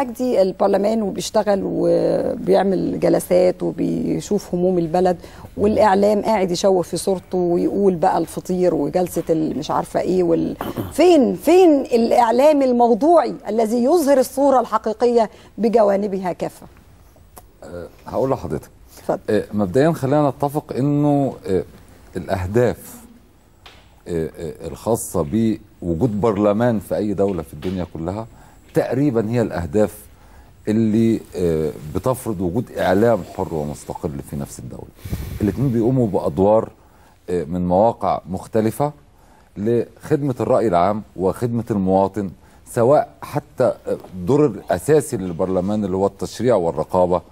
مجدي البرلمان وبيشتغل وبيعمل جلسات وبيشوف هموم البلد والاعلام قاعد يشوه في صورته ويقول بقى الفطير وجلسه مش عارفه ايه وال... فين فين الاعلام الموضوعي الذي يظهر الصوره الحقيقيه بجوانبها كافه أه، هقول لحضرتك أه، مبدئيا خلينا نتفق انه أه، الاهداف الخاصه بوجود برلمان في اي دوله في الدنيا كلها تقريبا هي الأهداف اللي آه، بتفرض وجود إعلام حر ومستقل في نفس الدولة الاثنين بيقوموا بأدوار آه، من مواقع مختلفة لخدمة الرأي العام وخدمة المواطن سواء حتى الدور آه، الأساسي للبرلمان اللي هو التشريع والرقابة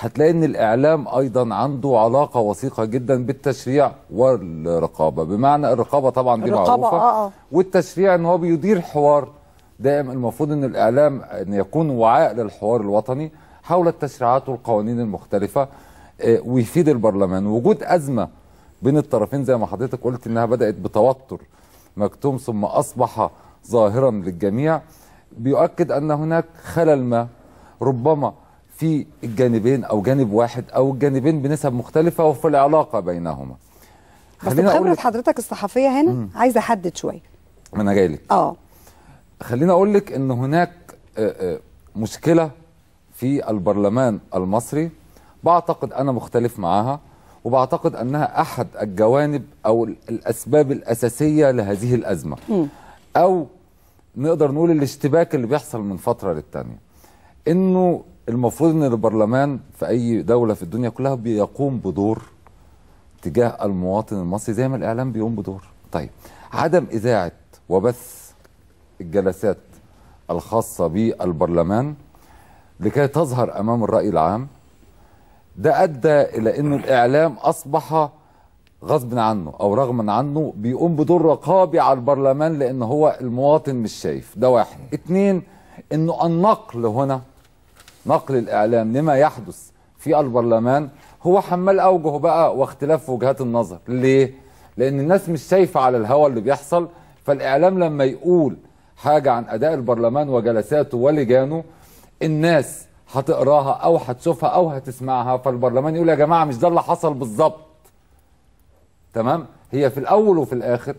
هتلاقي ان الاعلام ايضا عنده علاقه وثيقه جدا بالتشريع والرقابه بمعنى الرقابه طبعا دي الرقابة معروفه آه. والتشريع ان هو بيدير حوار دائما المفروض ان الاعلام ان يكون وعاء للحوار الوطني حول التشريعات والقوانين المختلفه آه، ويفيد البرلمان وجود ازمه بين الطرفين زي ما حضرتك قلت انها بدات بتوتر مكتوم ثم اصبح ظاهرا للجميع بيؤكد ان هناك خلل ما ربما في الجانبين او جانب واحد او الجانبين بنسب مختلفه وفي العلاقه بينهما بس خبره حضرتك الصحفيه هنا عايزه احدد شويه ما انا جاي لك اه خليني اقول لك ان هناك آه، آه، مشكله في البرلمان المصري بعتقد انا مختلف معاها وبعتقد انها احد الجوانب او الاسباب الاساسيه لهذه الازمه او نقدر نقول الاشتباك اللي بيحصل من فتره للتانيه انه المفروض ان البرلمان في اي دوله في الدنيا كلها بيقوم بدور تجاه المواطن المصري زي ما الاعلام بيقوم بدور طيب عدم اذاعه وبث الجلسات الخاصة بالبرلمان لكي تظهر أمام الرأي العام ده أدى إلى أن الإعلام أصبح غصب عنه أو رغما عنه بيقوم بدور رقابي على البرلمان لأن هو المواطن مش شايف ده واحد اتنين أنه النقل هنا نقل الإعلام لما يحدث في البرلمان هو حمال أوجه بقى واختلاف وجهات النظر ليه؟ لأن الناس مش شايفة على الهوا اللي بيحصل فالإعلام لما يقول حاجة عن أداء البرلمان وجلساته ولجانه الناس هتقراها أو هتشوفها أو هتسمعها فالبرلمان يقول يا جماعة مش ده اللي حصل بالظبط تمام هي في الأول وفي الآخر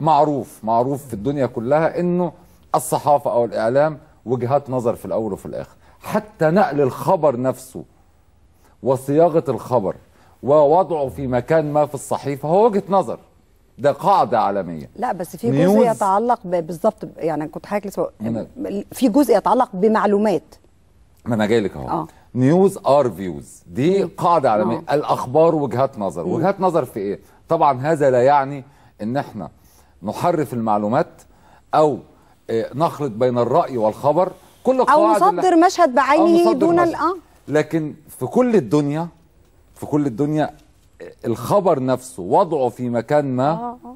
معروف معروف في الدنيا كلها إنه الصحافة أو الإعلام وجهات نظر في الأول وفي الآخر حتى نقل الخبر نفسه وصياغة الخبر ووضعه في مكان ما في الصحيفة هو وجهة نظر ده قاعده عالميه لا بس في جزء يتعلق بالظبط يعني كنت حاجه لسه في جزء يتعلق بمعلومات ما انا جاي لك اهو آه. نيوز ار فيوز دي قاعده عالميه آه. الاخبار وجهات نظر مم. وجهات نظر في ايه طبعا هذا لا يعني ان احنا نحرف المعلومات او آه، نخلط بين الراي والخبر كل او نصدر مشهد بعينه دون اه لكن في كل الدنيا في كل الدنيا الخبر نفسه وضعه في مكان ما آه، آه.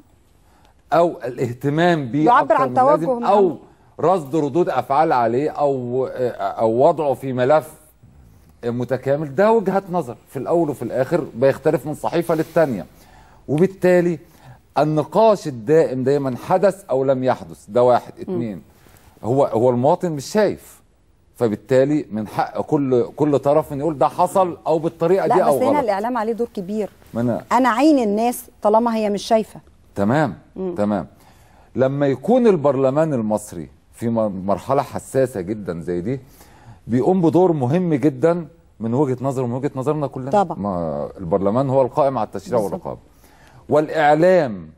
او الاهتمام به يعبر عن توجه او رصد ردود افعال عليه او او وضعه في ملف متكامل ده وجهه نظر في الاول وفي الاخر بيختلف من صحيفه للثانيه وبالتالي النقاش الدائم دايما حدث او لم يحدث ده واحد اتنين هو هو المواطن مش شايف فبالتالي من حق كل كل طرف ان يقول ده حصل او بالطريقه دي او لا بس هنا الاعلام عليه دور كبير انا انا عين الناس طالما هي مش شايفه تمام مم. تمام لما يكون البرلمان المصري في مرحله حساسه جدا زي دي بيقوم بدور مهم جدا من وجهه نظر ومن وجهه نظرنا كلنا طبعا ما البرلمان هو القائم على التشريع والرقابه والاعلام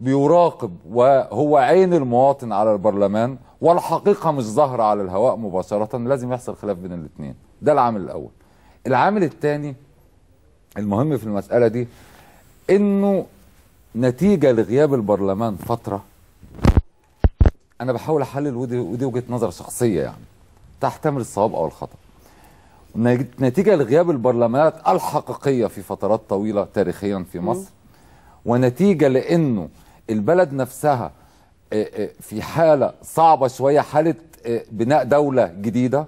بيراقب وهو عين المواطن على البرلمان والحقيقه مش ظاهره على الهواء مباشره لازم يحصل خلاف بين الاثنين ده العامل الاول العامل الثاني المهم في المساله دي انه نتيجه لغياب البرلمان فتره انا بحاول احلل ودي, ودي وجهه نظر شخصيه يعني تحتمل الصواب او الخطا نتيجه لغياب البرلمانات الحقيقيه في فترات طويله تاريخيا في مصر ونتيجه لانه البلد نفسها آه، آه، في حالة صعبة شوية حالة آه، بناء دولة جديدة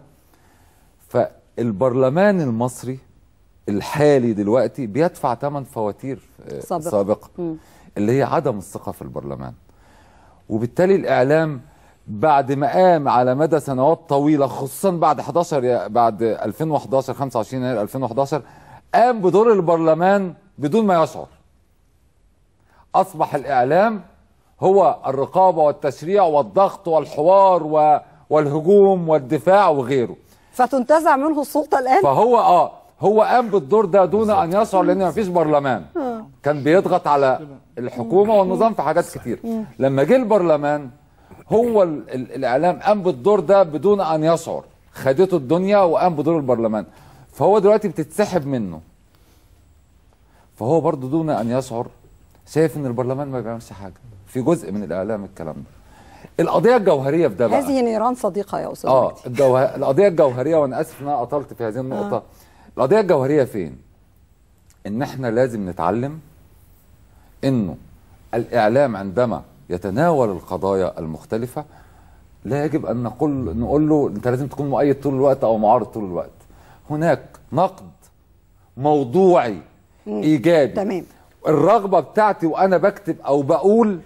فالبرلمان المصري الحالي دلوقتي بيدفع ثمن فواتير سابقة, سابقة اللي هي عدم الثقة في البرلمان وبالتالي الإعلام بعد ما قام على مدى سنوات طويلة خصوصا بعد 11 بعد 2011 25 يناير 2011 قام بدور البرلمان بدون ما يشعر أصبح الإعلام هو الرقابه والتشريع والضغط والحوار والهجوم والدفاع وغيره فتنتزع منه السلطه الان فهو اه هو قام بالدور ده دون ان يشعر لان ما فيش برلمان آه. كان بيضغط على الحكومه والنظام في حاجات كتير آه. لما جه البرلمان هو الاعلام قام بالدور ده بدون ان يشعر خدته الدنيا وقام بدور البرلمان فهو دلوقتي بتتسحب منه فهو برضه دون ان يشعر شايف ان البرلمان ما بيعملش حاجه في جزء من الاعلام الكلام ده القضيه الجوهريه في ده بقى هذه نيران صديقه يا استاذ اه الجوه... القضيه الجوهريه وانا اسف ان انا اطلت في هذه النقطه آه. القضيه الجوهريه فين ان احنا لازم نتعلم انه الاعلام عندما يتناول القضايا المختلفه لا يجب ان نقول نقول له انت لازم تكون مؤيد طول الوقت او معارض طول الوقت هناك نقد موضوعي ايجابي تمام الرغبه بتاعتي وانا بكتب او بقول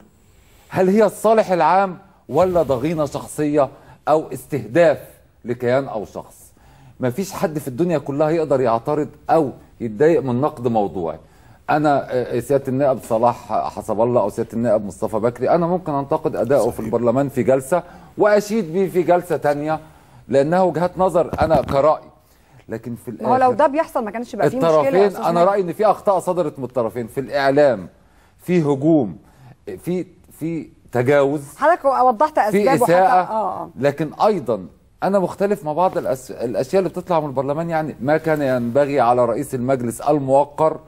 هل هي الصالح العام ولا ضغينة شخصية أو استهداف لكيان أو شخص مفيش حد في الدنيا كلها يقدر يعترض أو يتضايق من نقد موضوعي انا آه، سياده النائب صلاح حسب الله او سياده النائب مصطفى بكري انا ممكن انتقد اداؤه في البرلمان في جلسه واشيد به في جلسه تانية لانها وجهات نظر انا كراي لكن في الاخر لو ده بيحصل ما كانش بقى فيه الطرفين مشكله انا رايي ان في اخطاء صدرت من الطرفين في الاعلام في هجوم في في تجاوز حضرتك وضحت اسباب في إساءة وحتى... آه،, آه. لكن ايضا انا مختلف مع بعض الأس... الاشياء اللي بتطلع من البرلمان يعني ما كان ينبغي على رئيس المجلس الموقر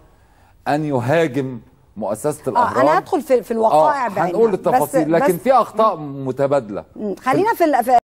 ان يهاجم مؤسسه الاهرام آه انا هدخل في, الوقائع آه هنقول التفاصيل لكن بس في اخطاء متبادله خلينا في,